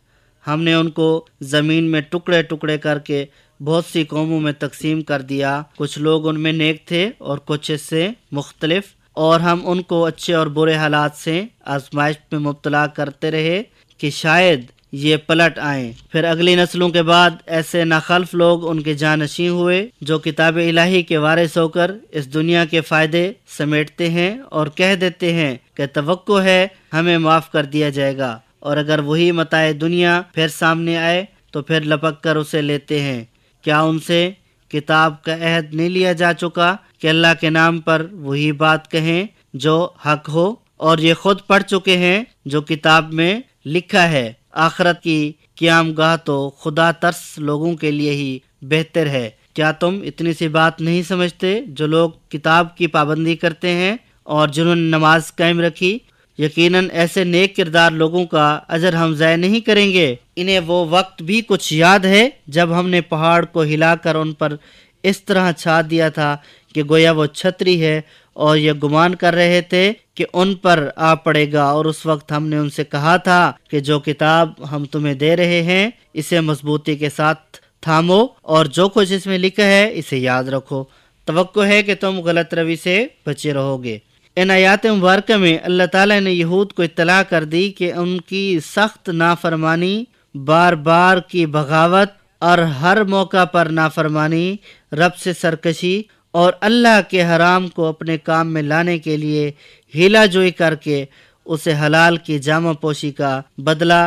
ہم نے ان کو زمین میں ٹکڑے ٹکڑے کر کے بہت سی قوموں میں تقسیم کر دیا کچھ لوگ ان میں نیک تھے اور کچھ اس سے مختلف اور ہم ان کو اچھے اور برے حالات سے آزمائش میں مبتلا کرتے رہے کہ شاید یہ پلٹ آئیں پھر اگلی نسلوں کے بعد ایسے ناخلف لوگ ان کے جانشین ہوئے جو کتاب الہی کے وارث ہو کر اس دنیا کے فائدے سمیٹتے ہیں اور کہہ دیتے ہیں کہ توقع ہے ہمیں معاف کر دیا جائے گا اور اگر وہی متائے دنیا پھر سامنے آئے تو پھر لپک کر اسے لیتے ہیں کیا ان سے کتاب کا عہد نہیں لیا جا چکا کہ اللہ کے نام پر وہی بات کہیں جو حق ہو اور یہ خود پڑھ چکے ہیں جو کتاب میں لکھا ہے آخرت کی قیام گاہ تو خدا ترس لوگوں کے لیے ہی بہتر ہے کیا تم اتنی سی بات نہیں سمجھتے جو لوگ کتاب کی پابندی کرتے ہیں اور جنہوں نے نماز قائم رکھی یقیناً ایسے نیک کردار لوگوں کا اجر ہم ضائع نہیں کریں گے انہیں وہ وقت بھی کچھ یاد ہے جب ہم نے پہاڑ کو ہلا کر ان پر اس طرح چھا دیا تھا کہ گویا وہ چھتری ہے اور یہ گمان کر رہے تھے کہ ان پر آ پڑے گا اور اس وقت ہم نے ان سے کہا تھا کہ جو کتاب ہم تمہیں دے رہے ہیں اسے مضبوطی کے ساتھ تھامو اور جو کچھ اس میں لکھا ہے اسے یاد رکھو توقع ہے کہ تم غلط روی سے بچے رہو گے ان آیات مبارکہ میں اللہ تعالیٰ نے یہود کو اطلاع کر دی کہ ان کی سخت نافرمانی بار بار کی بغاوت اور ہر موقع پر نافرمانی رب سے سرکشی اور اللہ کے حرام کو اپنے کام میں لانے کے لیے ہیلا جوئی کر کے اسے حلال کی جامع پوشی کا بدلہ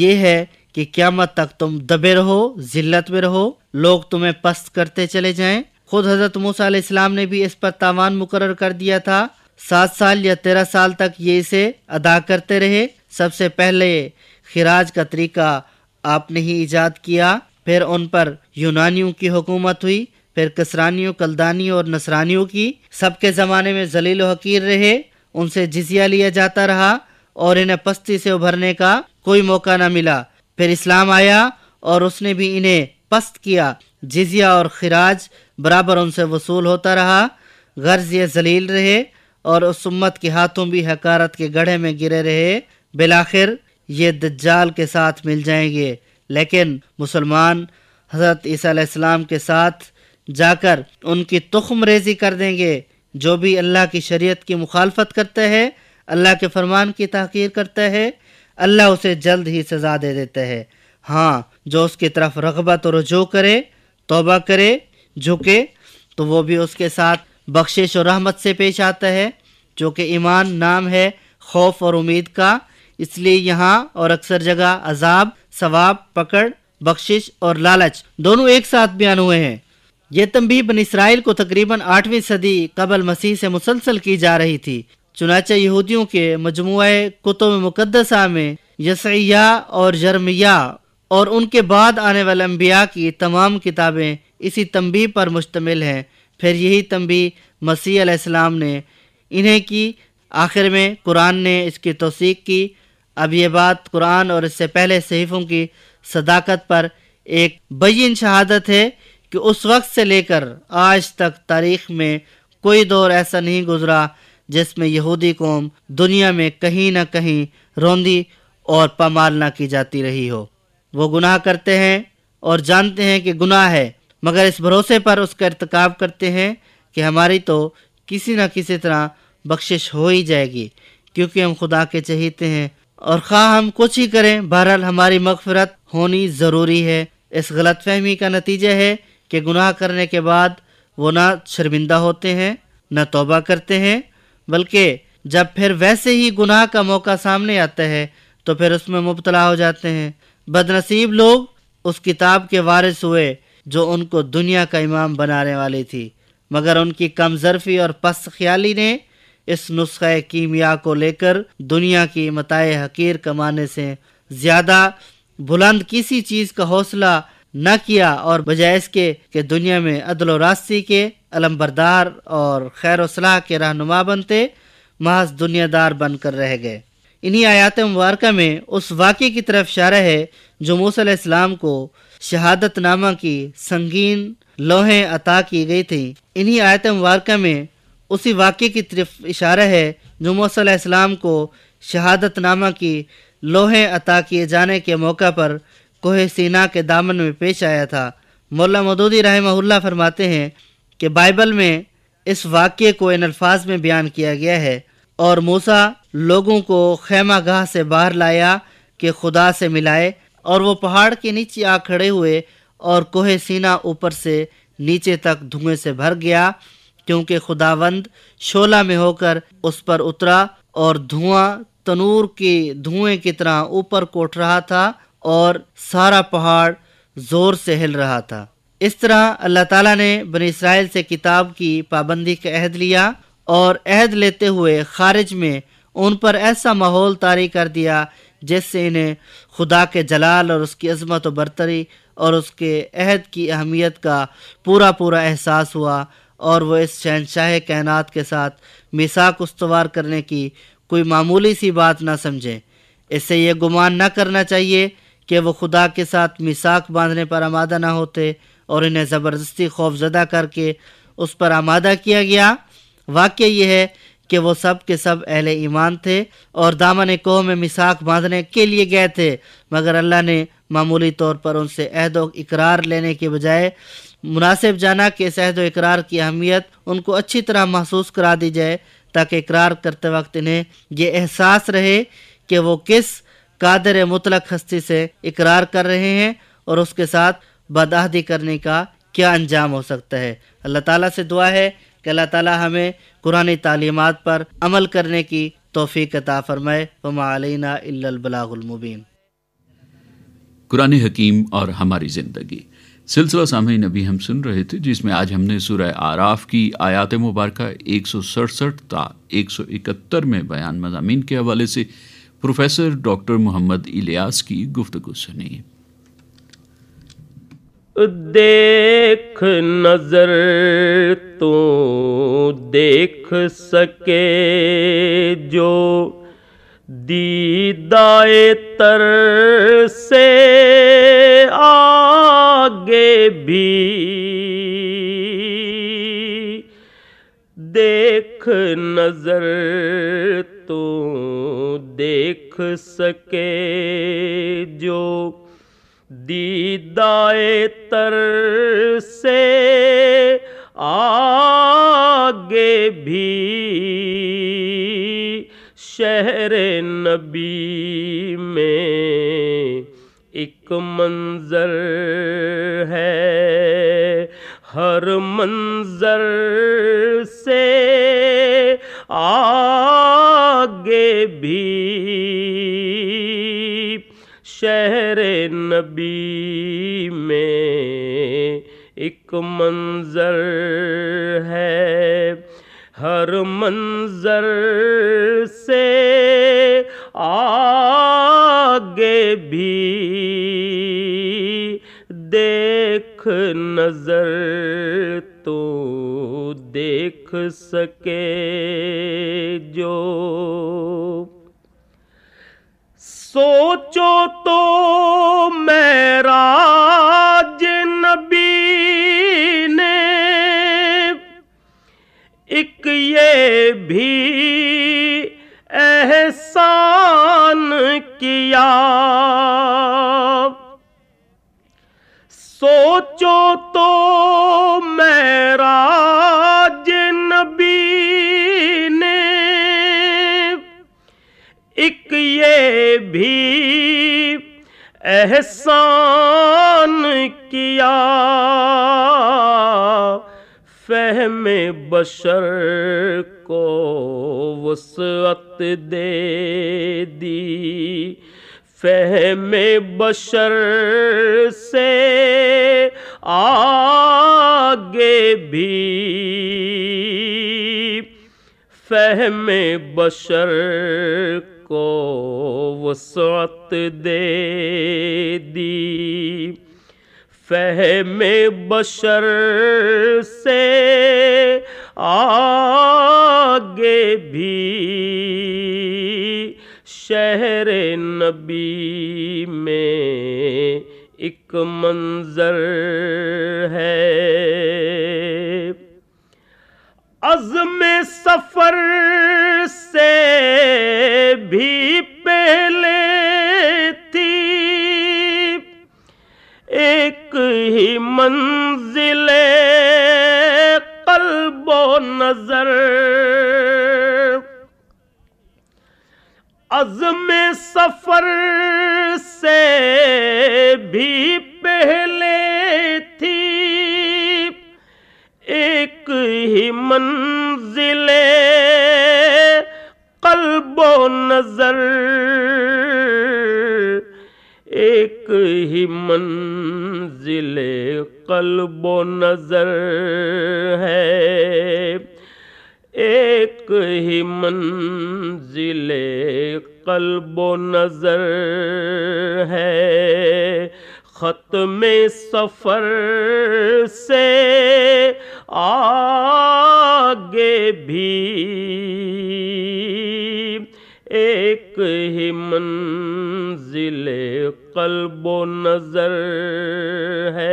یہ ہے کہ قیامت تک تم دبے رہو ذلت میں رہو لوگ تمہیں پست کرتے چلے جائیں خود حضرت موسیٰ علیہ السلام نے بھی اس پر تاوان مقرر کر دیا تھا سات سال یا تیرہ سال تک یہ اسے ادا کرتے رہے سب سے پہلے خراج کا طریقہ آپ نے ہی ایجاد کیا پھر ان پر یونانیوں کی حکومت ہوئی پھر کسرانیوں کلدانیوں اور نصرانیوں کی سب کے زمانے میں ذلیل و حقیر رہے ان سے جزیا لیا جاتا رہا اور انہیں پستی سے ابھرنے کا کوئی موقع نہ ملا پھر اسلام آیا اور اس نے بھی انہیں پست کیا اور خراج برابر ان سے وصول ہوتا رہا غرض یہ ذلیل رہے اور اس امت کے ہاتھوں بھی حکارت کے گڑھے میں گرے رہے بالآخر یہ دجال کے ساتھ مل جائیں گے لیکن مسلمان حضرت عیسیٰ علیہ السلام کے ساتھ جا کر ان کی تخم ریزی کر دیں گے جو بھی اللہ کی شریعت کی مخالفت کرتا ہے اللہ کے فرمان کی تحقیر کرتا ہے اللہ اسے جلد ہی سزا دے دیتا ہے ہاں جو اس کی طرف رغبت و رجوع کرے توبہ کرے جھکے تو وہ بھی اس کے ساتھ بخشش اور رحمت سے پیش آتا ہے جو کہ ایمان نام ہے خوف اور امید کا اس لیے یہاں اور اکثر جگہ عذاب ثواب پکڑ بخشش اور لالچ دونوں ایک ساتھ بیان ہوئے ہیں یہ بن اسرائیل کو تقریباً آٹھویں صدی قبل مسیح سے مسلسل کی جا رہی تھی چنانچہ یہودیوں کے مجموعہ کتب مقدسہ میں یسعیہ اور اور ان کے بعد آنے والے انبیاء کی تمام کتابیں اسی تنبی پر مشتمل ہیں پھر یہی تنبی مسیح علیہ السلام نے انہیں کی آخر میں قرآن نے اس کی توثیق کی اب یہ بات قرآن اور اس سے پہلے صحیفوں کی صداقت پر ایک بین شہادت ہے کہ اس وقت سے لے کر آج تک تاریخ میں کوئی دور ایسا نہیں گزرا جس میں یہودی قوم دنیا میں کہیں نہ کہیں روندی اور پامال نہ کی جاتی رہی ہو وہ گناہ کرتے ہیں اور جانتے ہیں کہ گناہ ہے مگر اس بھروسے پر اس کا ارتکاب کرتے ہیں کہ ہماری تو کسی نہ کسی طرح بخشش ہو ہی جائے گی کیونکہ ہم خدا کے چہیتے ہیں اور خواہ ہم کچھ ہی کریں بہرحال ہماری مغفرت ہونی ضروری ہے اس غلط فہمی کا نتیجہ ہے کہ گناہ کرنے کے بعد وہ نہ شرمندہ ہوتے ہیں نہ توبہ کرتے ہیں بلکہ جب پھر ویسے ہی گناہ کا موقع سامنے آتا ہے تو پھر اس میں مبتلا ہو جاتے ہیں بد نصیب لوگ اس کتاب کے وارث ہوئے جو ان کو دنیا کا امام بنانے والی تھی مگر ان کی کم ظرفی اور پس خیالی نے اس نسخہ کیمیا کو لے کر دنیا کی متائے حقیر کمانے سے زیادہ بلند کسی چیز کا حوصلہ نہ کیا اور بجائے اس کے کہ دنیا میں عدل و راستی کے علم بردار اور خیر و صلاح کے رہنما بنتے محض دنیا دار بن کر رہ گئے انہی آیات مبارکہ میں اس واقعے کی طرف اشارہ ہے جو علیہ السلام کو شہادت نامہ کی سنگین لوہیں عطا کی گئی تھیں انہی آیت مبارکہ میں اسی واقعے کی طرف اشارہ ہے جو علیہ السلام کو شہادت نامہ کی لوہیں عطا کیے جانے کے موقع پر کوہ سینا کے دامن میں پیش آیا تھا مولا مدودی رحمہ اللہ فرماتے ہیں کہ بائبل میں اس واقعے کو ان الفاظ میں بیان کیا گیا ہے اور موسا لوگوں کو خیمہ گاہ سے باہر لایا کہ خدا سے ملائے اور وہ پہاڑ کے نیچے آ کھڑے ہوئے اور کوہ سینا اوپر سے نیچے تک دھوئیں سے بھر گیا کیونکہ خداوند شولہ میں ہو کر اس پر اترا اور دھواں تنور کے دھوئیں کی طرح اوپر کوٹ رہا تھا اور سارا پہاڑ زور سے ہل رہا تھا اس طرح اللہ تعالیٰ نے بنی اسرائیل سے کتاب کی پابندی کا عہد لیا اور عہد لیتے ہوئے خارج میں ان پر ایسا ماحول طاری کر دیا جس سے انہیں خدا کے جلال اور اس کی عظمت و برتری اور اس کے عہد کی اہمیت کا پورا پورا احساس ہوا اور وہ اس شہنشاہ کائنات کے ساتھ میساک استوار کرنے کی کوئی معمولی سی بات نہ سمجھیں اس سے یہ گمان نہ کرنا چاہیے کہ وہ خدا کے ساتھ مساک باندھنے پر آمادہ نہ ہوتے اور انہیں زبردستی خوف زدہ کر کے اس پر آمادہ کیا گیا واقعہ یہ ہے کہ وہ سب کے سب اہل ایمان تھے اور دامن کوہ میں مساک باندھنے کے لیے گئے تھے مگر اللہ نے معمولی طور پر ان سے عہد و اقرار لینے کے بجائے مناسب جانا کہ اس عہد و اقرار کی اہمیت ان کو اچھی طرح محسوس کرا دی جائے تاکہ اقرار کرتے وقت انہیں یہ احساس رہے کہ وہ کس قادر مطلق ہستی سے اقرار کر رہے ہیں اور اس کے ساتھ بدعہدی کرنے کا کیا انجام ہو سکتا ہے اللہ تعالیٰ سے دعا ہے کہ اللہ تعالیٰ ہمیں قرآن تعلیمات پر عمل کرنے کی توفیق عطا فرمائے وما علینا البلاغ المبین قرآن حکیم اور ہماری زندگی سلسلہ سامعین سن رہے تھے جس میں آج ہم نے سورہ آراف کی آیات مبارکہ ایک سو سڑسٹھ تا ایک سو اکہتر میں بیان مضامین کے حوالے سے پروفیسر ڈاکٹر محمد الیاس کی گفتگو سنی دیکھ نظر تو دیکھ سکے جو دیدائے تر سے آگے بھی دیکھ نظر تو دیکھ سکے جو دیدائے تر سے آگے بھی شہر نبی میں ایک منظر ہے ہر منظر سے آ بھی شہر نبی میں ایک منظر ہے ہر منظر سے آگے بھی دیکھ نظر تو دیکھ سکے جو سوچو تو میرا نبی نے ایک یہ بھی احسان کیا سوچو تو میرا جنبی نے ایک یہ بھی احسان کیا فہم بشر کو وسعت دے دی فہم بشر سے آگے بھی فہم بشر کو وسعت دے دی فہم بشر سے آگے بھی شہر نبی میں ایک منظر ہے عزم سفر سے بھی پہلے تھی ایک ہی منزل قلب و نظر عزم سفر سے بھی پہلے تھی ایک ہی منزل قلب و نظر ایک ہی منزل قلب و نظر ہے ایک ہی منزل قلب و نظر ہے ختم سفر سے آگے بھی ایک ہی منزل قلب و نظر ہے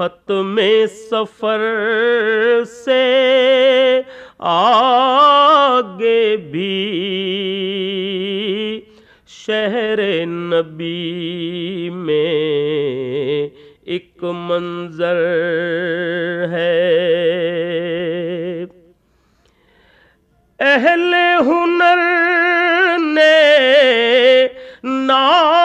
ختم میں سفر سے آگے بھی شہر نبی میں ایک منظر ہے اہل ہنر نے نام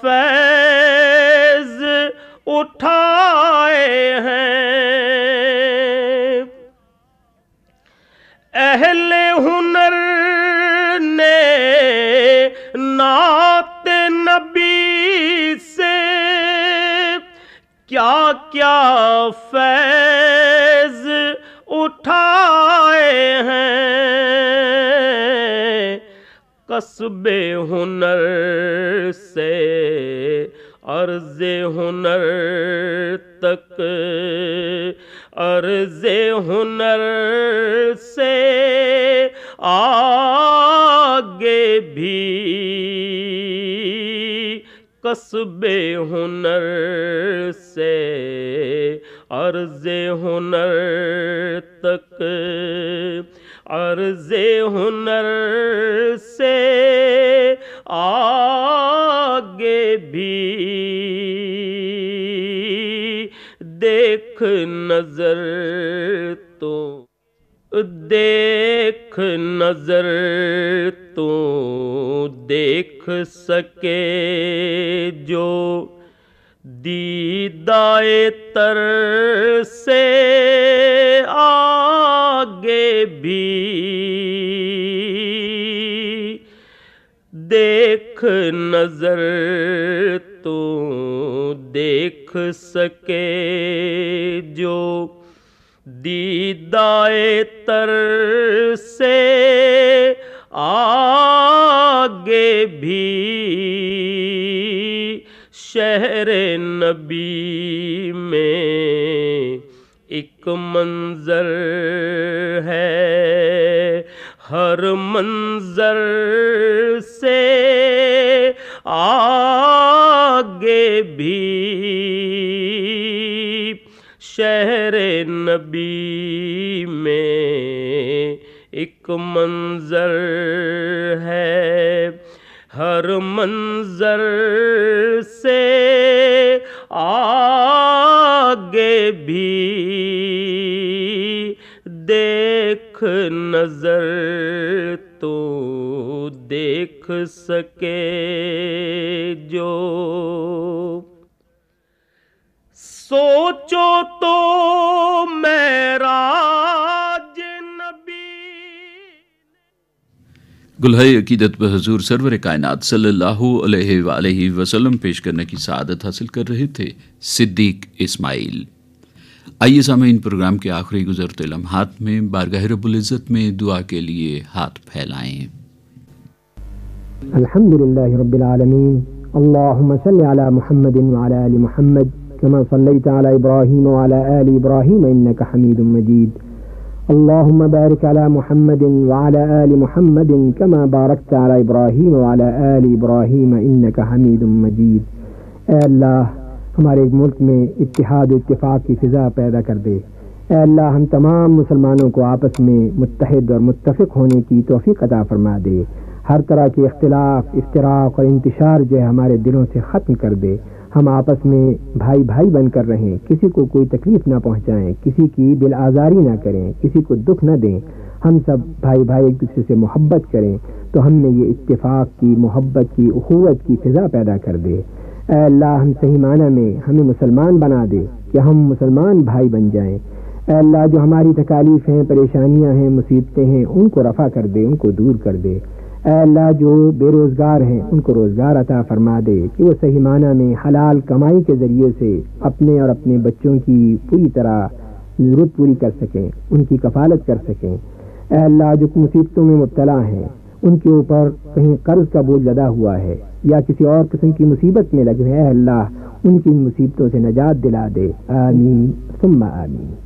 فیض اٹھائے ہیں اہل ہنر نے نات نبی سے کیا کیا فیض اٹھائے ہیں قصبے ہنر سے ارج ہنر تک عرض ہنر سے آگے بھی کصبے ہنر سے ار ہنر تک عرض ہنر سے آگے بھی دیکھ نظر تو دیکھ نظر تو دیکھ سکے جو دیدائے تر سے آ بھی دیکھ نظر تو دیکھ سکے جو دیدائے تر سے آگے بھی شہر نبی میں ایک منظر ہے ہر منظر سے آگے بھی شہر نبی میں ایک منظر ہے ہر منظر سے آگے بھی دیکھ نظر تو دیکھ سکے جو سوچو تو میرا گلہائے عقیدت پہ حضور سرور کائنات صلی اللہ علیہ وآلہ وسلم پیش کرنے کی سعادت حاصل کر رہے تھے صدیق اسماعیل آئیے سامعین پروگرام کے آخری گزرتے لمحات میں بارگاہ رب العزت میں دعا کے لیے ہاتھ پھیلائیں الحمد للہ رب العالمین اللہم صلی علی محمد وعلی آل محمد كما صليت على إبراهيم وعلى آل إبراهيم إنك حميد مجيد اللهم بارك على محمد وعلى آل محمد كما باركت على إبراهيم وعلى آل إبراهيم إنك حميد مجيد اللهم ہمارے ایک ملک میں اتحاد و اتفاق کی فضا پیدا کر دے اے اللہ ہم تمام مسلمانوں کو آپس میں متحد اور متفق ہونے کی توفیق عطا فرما دے ہر طرح کے اختلاف اختراق اور انتشار جو ہے ہمارے دلوں سے ختم کر دے ہم آپس میں بھائی بھائی بن کر رہیں کسی کو کوئی تکلیف نہ پہنچائیں کسی کی دل آزاری نہ کریں کسی کو دکھ نہ دیں ہم سب بھائی بھائی ایک دوسرے سے محبت کریں تو ہم نے یہ اتفاق کی محبت کی اخوت کی فضا پیدا کر دے اے اللہ ہم صحیح معنی میں ہمیں مسلمان بنا دے کہ ہم مسلمان بھائی بن جائیں اے اللہ جو ہماری تکالیف ہیں پریشانیاں ہیں مصیبتیں ہیں ان کو رفع کر دے ان کو دور کر دے اے اللہ جو بے روزگار ہیں ان کو روزگار عطا فرما دے کہ وہ صحیح معنی میں حلال کمائی کے ذریعے سے اپنے اور اپنے بچوں کی پوری طرح ضرورت پوری کر سکیں ان کی کفالت کر سکیں اے اللہ جو مصیبتوں میں مبتلا ہیں ان کے اوپر کہیں قرض کا بوجھ لدا ہوا ہے یا کسی اور قسم کی مصیبت میں لگے ہیں اللہ ان کی ان مصیبتوں سے نجات دلا دے آمین ثم آمین